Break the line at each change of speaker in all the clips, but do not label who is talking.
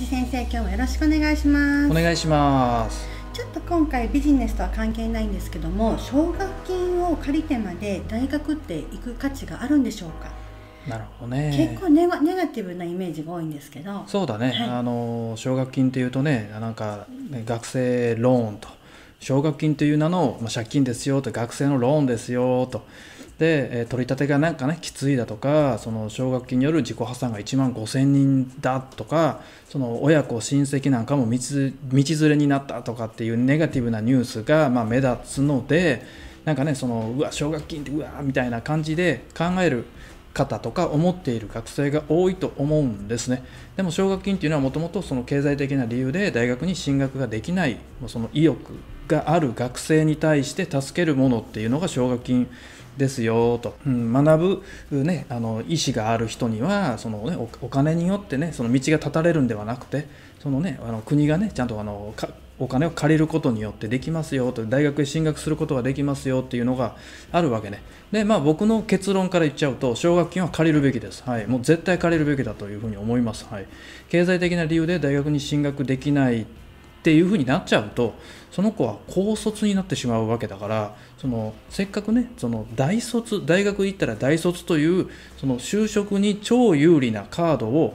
辻先生今日もよろしくお願いしますお願いしますちょっと今回ビジネスとは関係ないんですけども奨学金を借りてまで大学って行く価値があるんでしょうかなるほどね結構ネガネガティブなイメージが多いんですけどそうだね、はい、あの奨学金っていうとねなんか、ね、学生ローンと奨学金という名の、まあ、借金ですよと学生のローンですよとで取り立てがなんかねきついだとかその奨学金による自己破産が1万5000人だとかその親子親戚なんかも道連れになったとかっていうネガティブなニュースがま目立つのでなんかねそのうわ奨学金ってうわみたいな感じで考える方とか思っている学生が多いと思うんですねでも奨学金っていうのはもともとその経済的な理由で大学に進学ができないその意欲がある学生に対して助けるものっていうのが奨学金ですよと、うん、学ぶ、ね、あの意思がある人にはその、ね、お金によってねその道が断たれるんではなくてその、ね、あの国がねちゃんとあのお金を借りることによってできますよと大学へ進学することができますよっていうのがあるわけねでまあ僕の結論から言っちゃうと奨学金は借りるべきです、はい、もう絶対借りるべきだというふうに思います、はい、経済的な理由で大学に進学できないっていうふうになっちゃうとその子は高卒になってしまうわけだからそのせっかくねその大卒大学行ったら大卒というその就職に超有利なカードを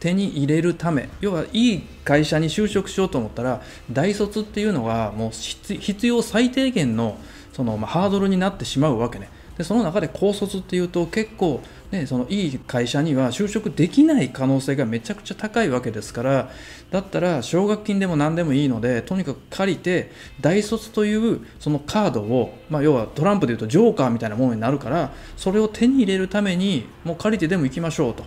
手に入れるため要はいい会社に就職しようと思ったら大卒っていうのはもう必要最低限のその、まあ、ハードルになってしまうわけねでその中で高卒っていうと結構、ね、そのいい会社には就職できない可能性がめちゃくちゃ高いわけですからだったら奨学金でも何でもいいのでとにかく借りて大卒というそのカードを、まあ、要はトランプでいうとジョーカーみたいなものになるからそれを手に入れるためにもう借りてでも行きましょうと。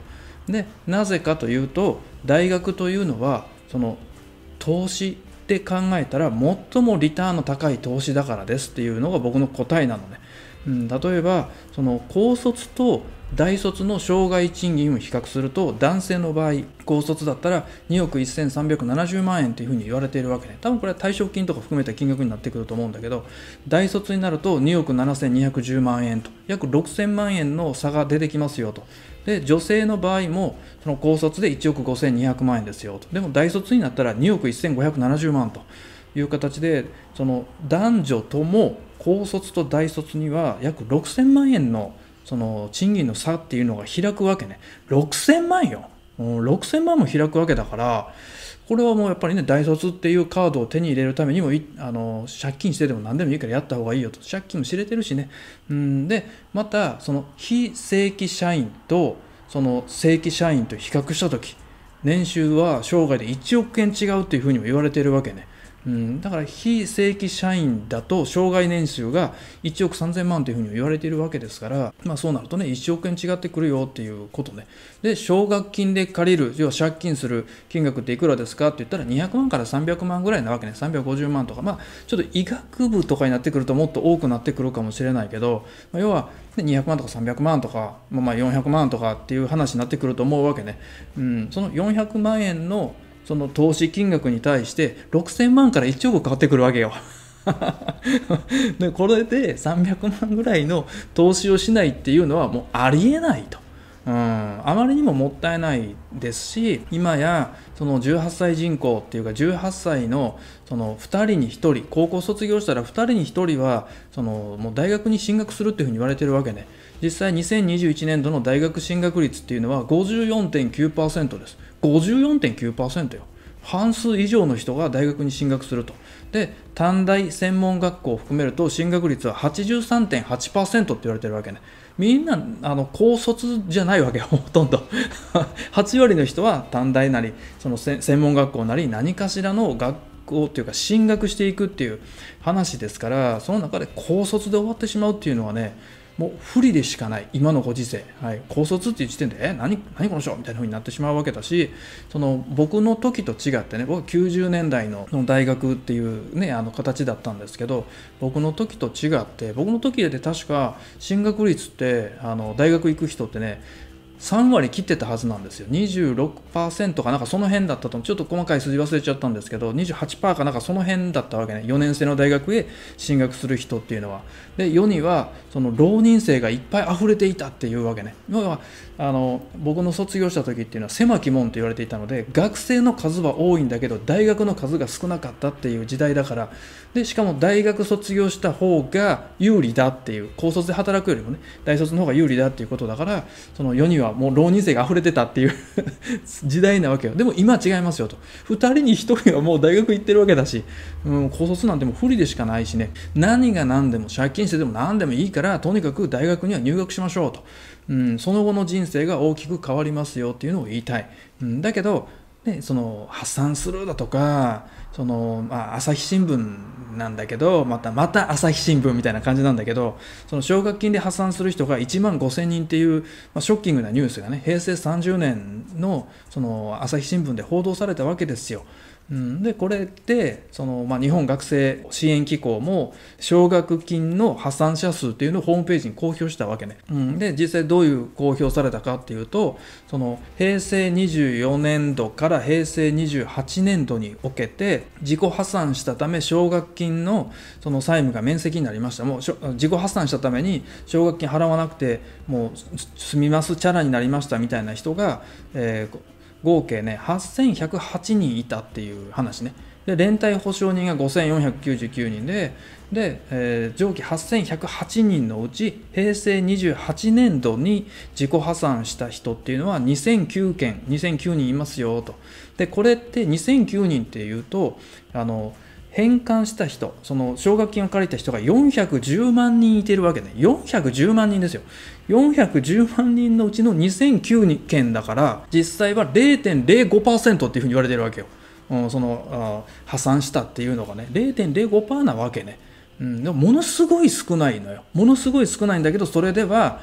でなぜかというと大学というのはその投資って考えたら最もリターンの高い投資だからですっていうのが僕の答えなのね、うん、例えばその高卒と大卒の障害賃金を比較すると男性の場合高卒だったら2億1370万円というふうに言われているわけね多分これは退職金とか含めた金額になってくると思うんだけど大卒になると2億7210万円と約6000万円の差が出てきますよとで女性の場合もその高卒で1億5200万円ですよとでも大卒になったら2億1570万という形でその男女とも高卒と大卒には約6000万円のその賃金の差っていうのが開くわけね6000万よ6000万も開くわけだからこれはもうやっぱりね大卒っていうカードを手に入れるためにもあの借金してでも何でもいいからやった方がいいよと借金も知れてるしねうんでまたその非正規社員とその正規社員と比較した時年収は生涯で1億円違うっていうふうにも言われてるわけねうん、だから非正規社員だと障害年収が1億3000万というふうに言われているわけですから、まあ、そうなるとね1億円違ってくるよっていうことねで奨学金で借りる要は借金する金額っていくらですかって言ったら200万から300万ぐらいなわけね350万とかまあちょっと医学部とかになってくるともっと多くなってくるかもしれないけど、まあ、要は200万とか300万とか、まあ、400万とかっていう話になってくると思うわけね、うん、その400万円のその投資金額に対して6000万から1億かってくるわけよ でこれで300万ぐらいの投資をしないっていうのはもうありえないと。うん、あまりにももったいないですし今やその18歳人口っていうか18歳のその2人に1人高校卒業したら2人に1人はそのもう大学に進学するっていうふうに言われてるわけね実際2021年度の大学進学率っていうのは54.9%です54.9%よ半数以上の人が大学に進学するとで短大専門学校を含めると進学率は83.8%って言われてるわけねみんなあの高卒じゃないわけよ ほとんど8 割の人は短大なりその専門学校なり何かしらの学校っていうか進学していくっていう話ですからその中で高卒で終わってしまうっていうのはねもう不利でしかない今のご時世、はい、高卒っていう時点でえ何何この人みたいな風になってしまうわけだしその僕の時と違ってね僕は90年代の大学っていうねあの形だったんですけど僕の時と違って僕の時で確か進学率ってあの大学行く人ってね3割切ってたはずなんですよ26%かなんかその辺だったとちょっと細かい数字忘れちゃったんですけど28%かなんかその辺だったわけね4年生の大学へ進学する人っていうのはで世にはその浪人生がいっぱい溢れていたっていうわけね要はあの僕の卒業した時っていうのは狭き門と言われていたので学生の数は多いんだけど大学の数が少なかったっていう時代だからでしかも大学卒業した方が有利だっていう高卒で働くよりもね大卒の方が有利だっていうことだからその世にはもう浪人生が溢れてたっていう 時代なわけよでも今違いますよと2人に1人はもう大学行ってるわけだし、うん、高卒なんてもう不利でしかないしね何が何でも借金してでも何でもいいからとにかく大学には入学しましょうと、うん、その後の人生が大きく変わりますよっていうのを言いたい、うん、だけどでその発散するだとかその、まあ、朝日新聞なんだけどまたまた朝日新聞みたいな感じなんだけどその奨学金で破産する人が1万5000人っていう、まあ、ショッキングなニュースがね平成30年のその朝日新聞で報道されたわけですよ。うん、でこれってその、まあ、日本学生支援機構も奨学金の破産者数っていうのをホームページに公表したわけね、うん、で実際どういう公表されたかっていうとその平成24年度から平成28年度におけて自己破産したため奨学金のその債務が免責になりましたもう自己破産したために奨学金払わなくてもう済みますチャラになりましたみたいな人が、えー合計ね8108人いたっていう話ねで連帯保証人が5499人でで、えー、上記8108人のうち平成28年度に自己破産した人っていうのは2009件2009人いますよとでこれって2009人っていうとあの返還した人、その奨学金を借りた人が410万人いてるわけね。410万人ですよ。410万人のうちの2009件だから実際は0.05%っていうふうに言われてるわけよ、うん、その破産したっていうのがね0.05%なわけね、うん、でもものすごい少ないのよものすごい少ないんだけどそれでは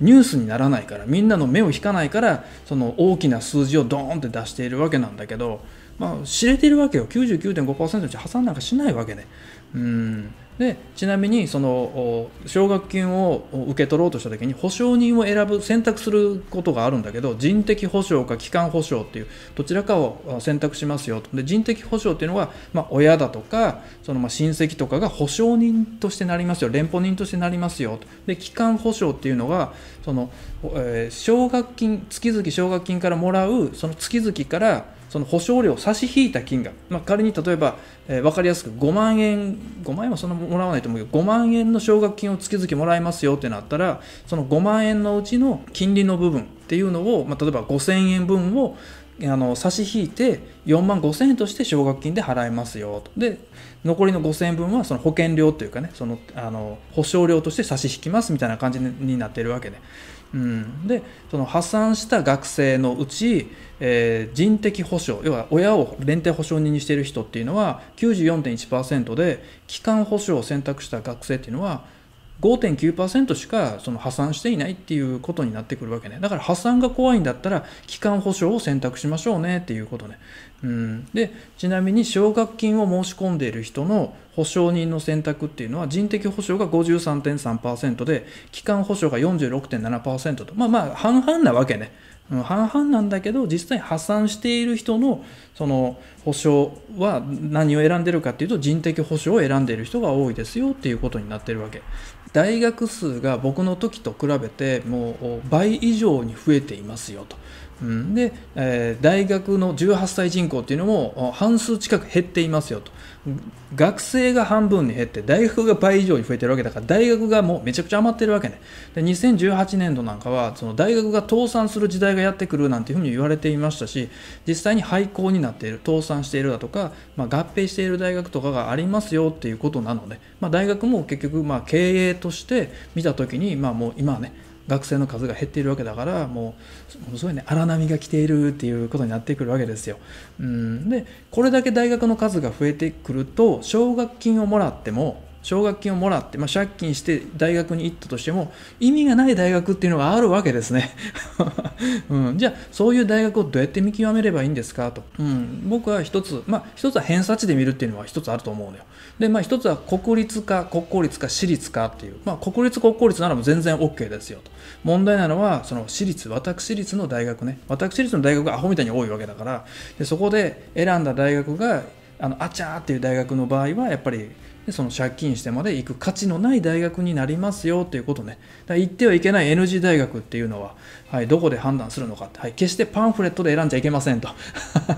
ニュースにならないからみんなの目を引かないからその大きな数字をドーンって出しているわけなんだけど、まあ、知れてるわけよ99.5%のうち破産なんかしないわけねうんでちなみにその奨学金を受け取ろうとした時に保証人を選ぶ選択することがあるんだけど人的保証か機関保証っていうどちらかを選択しますよとで人的保証っていうのは、まあ、親だとかそのまあ親戚とかが保証人としてなりますよ連邦人としてなりますよとで機関保証っていうのがそのえー、学金月々奨学金からもらうその月々からその保証料を差し引いた金額、まあ、仮に例えば、えー、分かりやすく5万円、5万円はそんなもらわないと思うけど、5万円の奨学金を月々もらいますよってなったら、その5万円のうちの金利の部分っていうのを、まあ、例えば5000円分をあの差し引いて4万5000円として奨学金で払いますよと。で、残りの5000円分はその保険料というかね、そのあの保証料として差し引きますみたいな感じになってるわけで、ね。うん、でその破産した学生のうち、えー、人的保障要は親を連帯保証人にしている人っていうのは94.1%で機関保障を選択した学生っていうのは5.9%しかその破産していないっていうことになってくるわけね。だから破産が怖いんだったら、期間保証を選択しましょうねっていうことね。うん、で、ちなみに奨学金を申し込んでいる人の保証人の選択っていうのは、人的保証が53.3%で、期間保証が46.7%と、まあまあ半々なわけね。半々なんだけど実際破産している人のその保証は何を選んでるかっていうと人的保障を選んでいる人が多いですよっていうことになってるわけ大学数が僕の時と比べてもう倍以上に増えていますよとうん、で、えー、大学の18歳人口っていうのも半数近く減っていますよと学生が半分に減って大学が倍以上に増えてるわけだから大学がもうめちゃくちゃ余ってるわけねで2018年度なんかはその大学が倒産する時代がやってくるなんていうふうに言われていましたし実際に廃校になっている倒産しているだとか、まあ、合併している大学とかがありますよっていうことなので、まあ、大学も結局まあ経営として見た時に、まあ、もう今はね学生の数が減っているわけだからもうものすごいね荒波が来ているっていうことになってくるわけですよ。うん、でこれだけ大学の数が増えてくると奨学金をもらっても奨学金をもらって、まあ、借金して大学に行ったとしても意味がない大学っていうのがあるわけですね、うん、じゃあそういう大学をどうやって見極めればいいんですかと、うん、僕は一つまあ一つは偏差値で見るっていうのは一つあると思うのよでまあ一つは国立か国公立か私立かっていう、まあ、国立国公立ならも全然 OK ですよと問題なのはその私立私立の大学ね私立の大学がアホみたいに多いわけだからでそこで選んだ大学があのあちゃーっていう大学の場合はやっぱりでその借金してまで行く価値のない大学になりますよということねだ行ってはいけない NG 大学っていうのは、はい、どこで判断するのかって、はい、決してパンフレットで選んじゃいけませんと、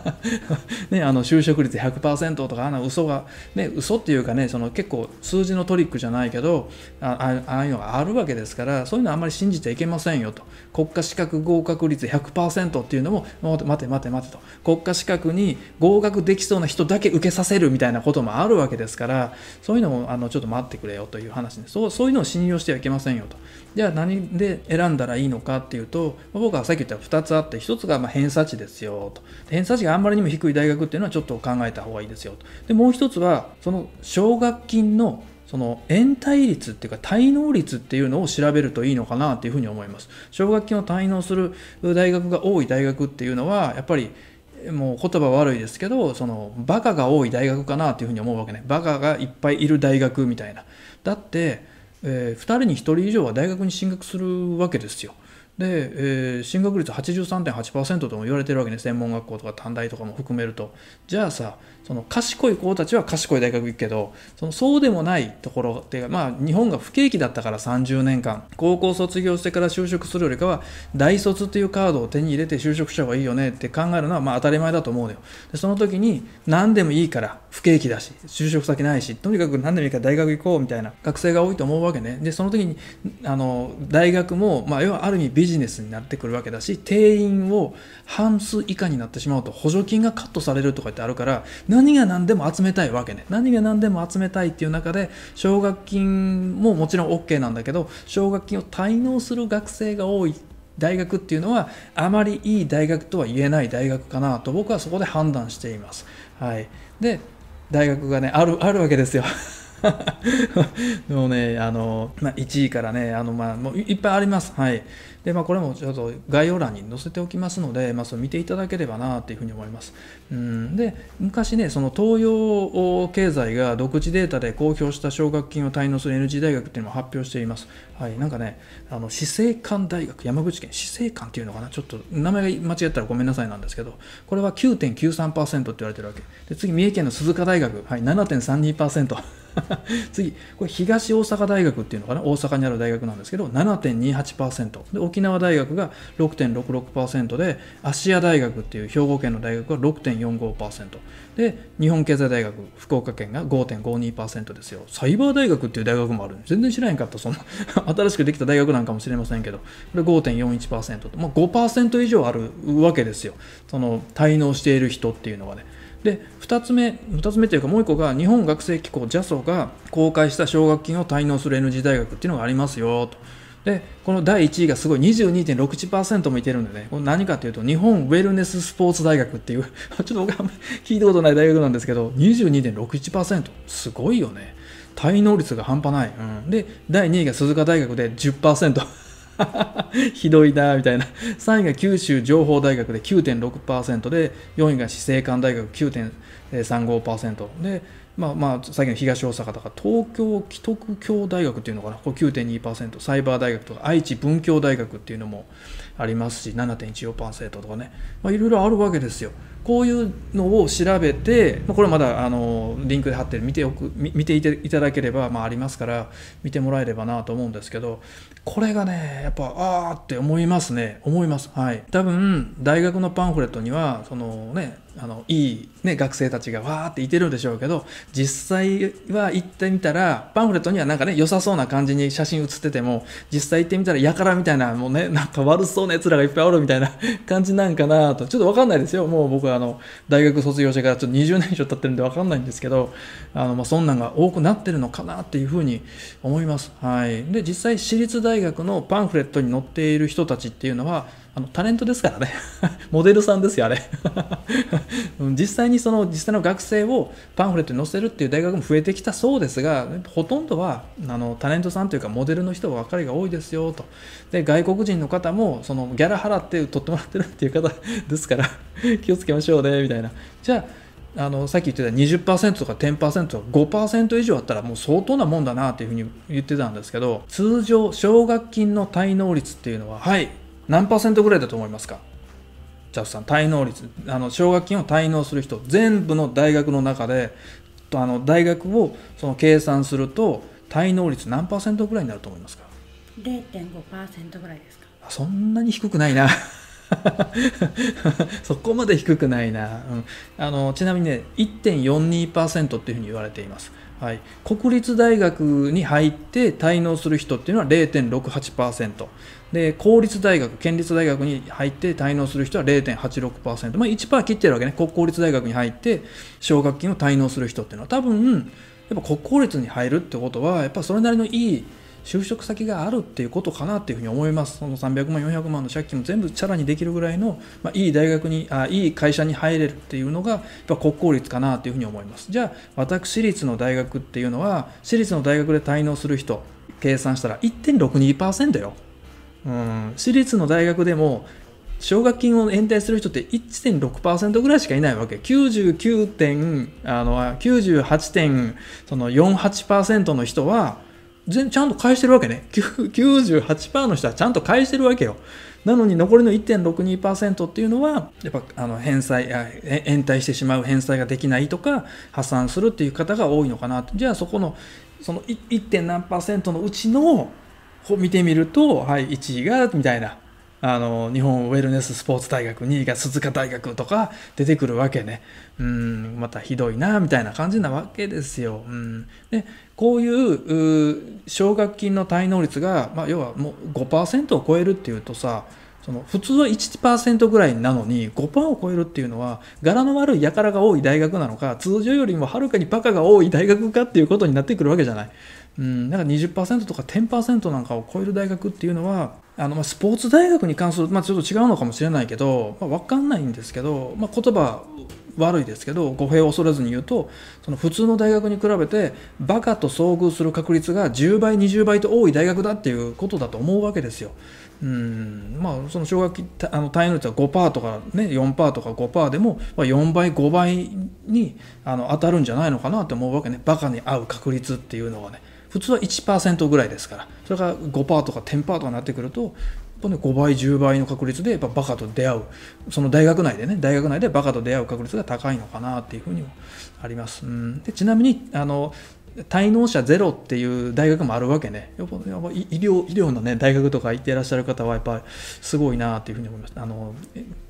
ね、あの就職率100%とかあの嘘が、ね、嘘っていうかねその結構数字のトリックじゃないけどあああいうのがあるわけですからそういうのはあんまり信じちゃいけませんよと国家資格合格率100%っていうのも待て待て待てと国家資格に合格できそうな人だけ受けさせるみたいなこともあるわけですからそういうのもあのちょっと待ってくれよという話で、そうそういうのを信用してはいけませんよとじゃあ何で選んだらいいのかっていうと僕はさっき言った2つあって1つがま偏差値ですよと偏差値があんまりにも低い大学っていうのはちょっと考えた方がいいですよとでもう1つはその奨学金のその延滞率っていうか滞納率っていうのを調べるといいのかなっていうふうに思います奨学金を滞納する大学が多い大学っていうのはやっぱりもう言葉悪いですけどそのバカが多い大学かなというふうに思うわけねバカがいっぱいいる大学みたいなだって、えー、2人に1人以上は大学に進学するわけですよで、えー、進学率83.8%とも言われてるわけね専門学校とか短大とかも含めるとじゃあさその賢い子たちは賢い大学行くけどそのそうでもないところってまあ日本が不景気だったから30年間高校卒業してから就職するよりかは大卒っていうカードを手に入れて就職した方がいいよねって考えるのはまあ当たり前だと思うのよでその時に何でもいいから不景気だし就職先ないしとにかく何でもいいから大学行こうみたいな学生が多いと思うわけねでその時にあの大学もまあ要はある意味ビジジネスになってくるわけだし定員を半数以下になってしまうと補助金がカットされるとかってあるから何が何でも集めたいわけね何が何でも集めたいっていう中で奨学金ももちろん OK なんだけど奨学金を滞納する学生が多い大学っていうのはあまりいい大学とは言えない大学かなと僕はそこで判断しています。はい、で大学がねあるあるわけですよ。で もね、あの、まあ、1位からね、あの、まあ、もういっぱいあります。はい。で、まあ、これもちょっと概要欄に載せておきますので、まあ、それ見ていただければなというふうに思います。うん、で、昔ね、その東洋経済が独自データで公表した奨学金を滞納する NG 大学っていうのも発表しています。はい、なんかね、あの、市生館大学、山口県、市生館っていうのかな、ちょっと名前が間違ったらごめんなさいなんですけど、これは9.93%って言われてるわけ。で、次、三重県の鈴鹿大学、はい、7.32%。次、これ東大阪大学っていうのかな、大阪にある大学なんですけど、7.28%。で、沖縄大学が6.66%で、芦屋大学っていう兵庫県の大学が6.45%。で、日本経済大学、福岡県が5.52%ですよ。サイバー大学っていう大学もある全然知らへんかった、そんな。新しくできた大学なんかもしれませんけど、これ5.41%と、まあ、5%以上あるわけですよ。その、滞納している人っていうのはね。で、2つ目、二つ目というかもう1個が、日本学生機構 JASO が公開した奨学金を滞納する NG 大学っていうのがありますよ、と。で、この第1位がすごい22.61%もいてるんでね、これ何かというと、日本ウェルネススポーツ大学っていう ちょっと僕あんまり聞いたことない大学なんですけど、22.61%、すごいよね。滞納率が半端ない、うん、で第2位が鈴鹿大学で10% ひどいなみたいな3位が九州情報大学で9.6%で4位が資生館大学9.35%でまあまあ、さっきの東大阪とか東京既得教大学っていうのかなこれ9.2%サイバー大学とか愛知文教大学っていうのもありますし7.14%とかね、まあ、いろいろあるわけですよこういうのを調べて、これまだあのリンクで貼ってる見ておく見ていただければ、まあ、ありますから見てもらえればなと思うんですけどこれがねやっぱああって思いますね思いますはい多分大学のパンフレットにはそのねあのいい、ね、学生たちがわーっていてるんでしょうけど実際は行ってみたらパンフレットにはなんかね良さそうな感じに写真写ってても実際行ってみたらやからみたいなもうねなんか悪そうなやつらがいっぱいおるみたいな感じなんかなとちょっと分かんないですよもう僕はあの大学卒業してからちょっと20年以上経ってるんで分かんないんですけどあの、まあ、そんなんが多くなってるのかなっていうふうに思います、はい、で実際私立大学のパンフレットに載っている人たちっていうのはあのタレントですからね モデルさんですよあれ 実際にその実際の学生をパンフレットに載せるっていう大学も増えてきたそうですがほとんどはあのタレントさんというかモデルの人ばかりが多いですよとで外国人の方もそのギャラ払って取ってもらってるっていう方ですから 気をつけましょうねみたいなじゃああのさっき言ってた20%とか10%とか5%以上あったらもう相当なもんだなっていうふうに言ってたんですけど通常奨学金の滞納率っていうのははい何パーセントぐらいだと思いますかジャスさん、滞納率、あの奨学金を滞納する人、全部の大学の中で、あの大学をその計算すると、滞納率何パーセントぐらいになると思いますか0.5%ぐらいですかそんなに低くないな そこまで低くないな、うん、あのちなみにね1.42%っていうふうに言われています、はい、国立大学に入って滞納する人っていうのは0.68%で公立大学、県立大学に入って滞納する人は0.86%、まあ、1%切ってるわけね、国公立大学に入って奨学金を滞納する人っていうのは、多分やっぱ国公立に入るってことは、やっぱそれなりのいい就職先があるっていうことかなっていうふうに思います、その300万、400万の借金も全部チャラにできるぐらいの、まあ、いい大学にあ、いい会社に入れるっていうのが、やっぱ国公立かなというふうに思います。じゃあ、私立の大学っていうのは、私立の大学で滞納する人、計算したら1.62%よ。うん、私立の大学でも奨学金を延滞する人って1.6%ぐらいしかいないわけ99点あの98.48%の人は全ちゃんと返してるわけね98%の人はちゃんと返してるわけよなのに残りの1.62%っていうのはやっぱあの返済延滞してしまう返済ができないとか破産するっていう方が多いのかなじゃあそこのその 1. 何のうちのを見てみると、はい、1位がみたいなあの日本ウェルネススポーツ大学2位が鈴鹿大学とか出てくるわけねうんまたひどいなみたいな感じなわけですよ。うん、でこういう奨学金の滞納率が、まあ、要はもう5%を超えるっていうとさその普通は1%ぐらいなのに5%を超えるっていうのは柄の悪い輩が多い大学なのか通常よりもはるかにバカが多い大学かっていうことになってくるわけじゃない。うん、なんか20%とか10%なんかを超える大学っていうのはあのまあスポーツ大学に関する、まあ、ちょっと違うのかもしれないけど、まあ、分かんないんですけど、まあ、言葉悪いですけど語弊を恐れずに言うとその普通の大学に比べてバカと遭遇する確率が10倍20倍と多い大学だっていうことだと思うわけですよ。うんまあ、その奨学金あの単位率は5%とか、ね、4%とか5%でも、まあ、4倍5倍にあの当たるんじゃないのかなと思うわけねバカに合う確率っていうのはね。普通は1%ぐらいですからそれから5%とか10%とかになってくると5倍10倍の確率でやっぱバカと出会うその大学内でね大学内でバカと出会う確率が高いのかなっていうふうにもあります、うん、でちなみにあの滞納者ゼロっていう大学もあるわけね、やっぱ医療医療の、ね、大学とか行っていらっしゃる方は、やっぱりすごいなというふうに思いますあの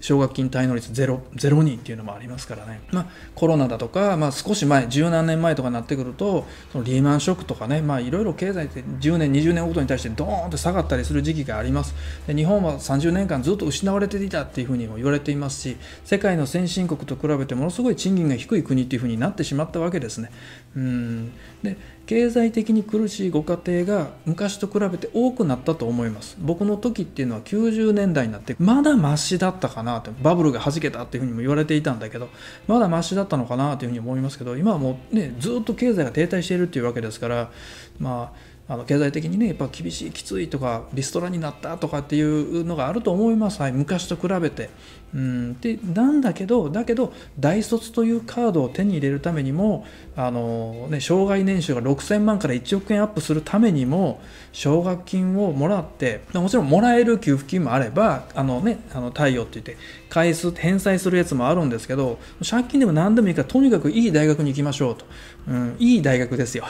奨学金滞納率ゼロゼロ人っていうのもありますからね、まあ、コロナだとか、まあ、少し前、十何年前とかになってくると、そのリーマンショックとかね、まあ、いろいろ経済って10年、20年ごとに対して、どーンと下がったりする時期がありますで、日本は30年間ずっと失われていたっていうふうにも言われていますし、世界の先進国と比べて、ものすごい賃金が低い国っていうふうになってしまったわけですね。うんで経済的に苦しいご家庭が昔と比べて多くなったと思います僕の時っていうのは90年代になってまだマシだったかなってバブルがはじけたっていうふうにも言われていたんだけどまだマシだったのかなというふうに思いますけど今はもうねずっと経済が停滞しているっていうわけですからまああの経済的にねやっぱ厳しいきついとかリストラになったとかっていうのがあると思います、はい、昔と比べてうんでなんだけどだけど大卒というカードを手に入れるためにもあの、ね、障害年収が6000万から1億円アップするためにも奨学金をもらってもちろんもらえる給付金もあればあの、ね、あの太陽って言って返す返済するやつもあるんですけど借金でも何でもいいからとにかくいい大学に行きましょうと、うん、いい大学ですよ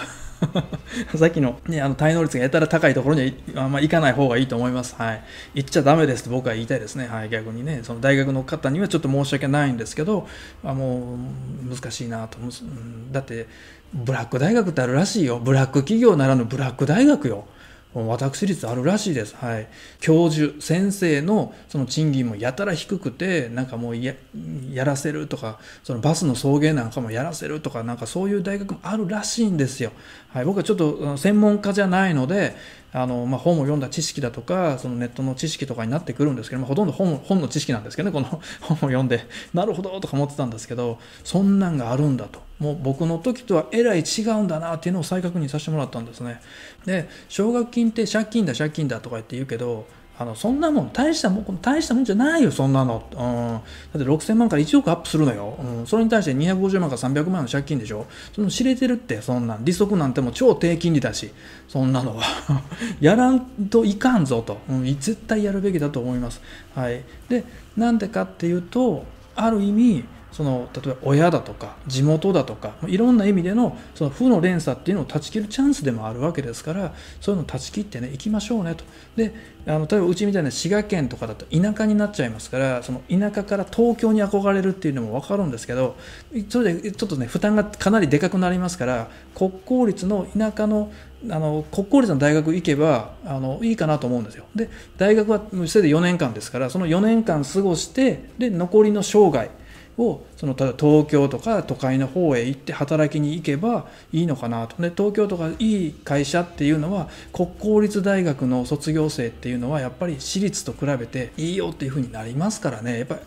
さっきの,、ね、あの滞納率がやたら高いところにはあんま行かない方がいいと思います。はい。行っちゃだめですと僕は言いたいですね。はい。逆にね、その大学の方にはちょっと申し訳ないんですけど、あもう難しいなと。だって、ブラック大学ってあるらしいよ。ブラック企業ならぬブラック大学よ。私立あるらしいです、はい、教授先生のその賃金もやたら低くてなんかもうやらせるとかそのバスの送迎なんかもやらせるとかなんかそういう大学もあるらしいんですよ、はい、僕はちょっと専門家じゃないのであのまあ、本を読んだ知識だとかそのネットの知識とかになってくるんですけど、まあ、ほとんど本本の知識なんですけどねこの 本を読んでなるほどとか思ってたんですけどそんなんがあるんだともう僕の時とはえらい違うんだなっていうのを再確認させてもらったんですねで奨学金って借金だ借金だとか言って言うけどあのそんなもん大したもん大したもんじゃないよそんなの、うん、だって6000万から1億アップするのよ、うん、それに対して250万から300万の借金でしょその知れてるってそんなん利息なんてもう超低金利だしそんなのは やらんといかんぞと、うん、絶対やるべきだと思いますはいでなんでかっていうとある意味その例えば親だとか地元だとかいろんな意味でのその負の連鎖っていうのを断ち切るチャンスでもあるわけですからそういうのを断ち切ってね行きましょうねとであの例えばうちみたいな滋賀県とかだと田舎になっちゃいますからその田舎から東京に憧れるっていうのも分かるんですけどそれでちょっとね負担がかなりでかくなりますから国公立の田舎のあの国公立の大学行けばあのいいかなと思うんですよ。で大学はせいで4年間ですからその4年間過ごしてで残りの生涯をその東京とか都会の方へ行って働きに行けばいいのかなとで東京とかいい会社っていうのは国公立大学の卒業生っていうのはやっぱり私立と比べていいよっていうふうになりますからねやっぱり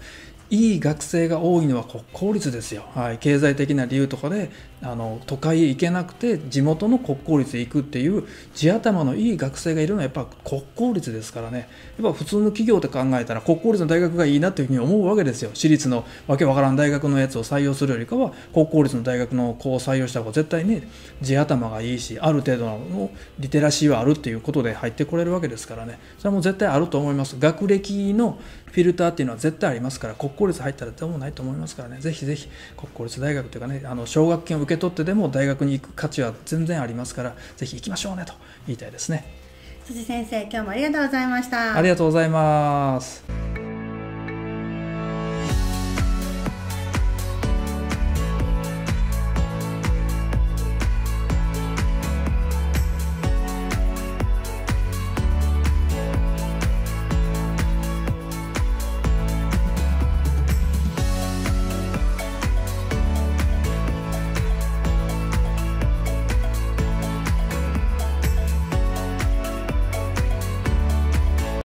いい学生が多いのは国公立ですよ、はい、経済的な理由とかであの都会へ行けなくて地元の国公立へ行くっていう地頭のいい学生がいるのはやっぱ国公立ですからねやっぱ普通の企業って考えたら国公立の大学がいいなっていうふうに思うわけですよ私立のわけわからん大学のやつを採用するよりかは国公立の大学の子を採用した方が絶対ね地頭がいいしある程度のリテラシーはあるっていうことで入ってこれるわけですからねそれはもう絶対あると思います学歴のフィルターっていうのは絶対ありますから国公立入ったらどうもないと思いますからねぜひぜひ国公立大学というかねあの奨学金を受けけ取ってでも大学に行く価値は全然ありますからぜひ行きましょうねと言いたいですね辻先生今日もありがとうございましたありがとうございます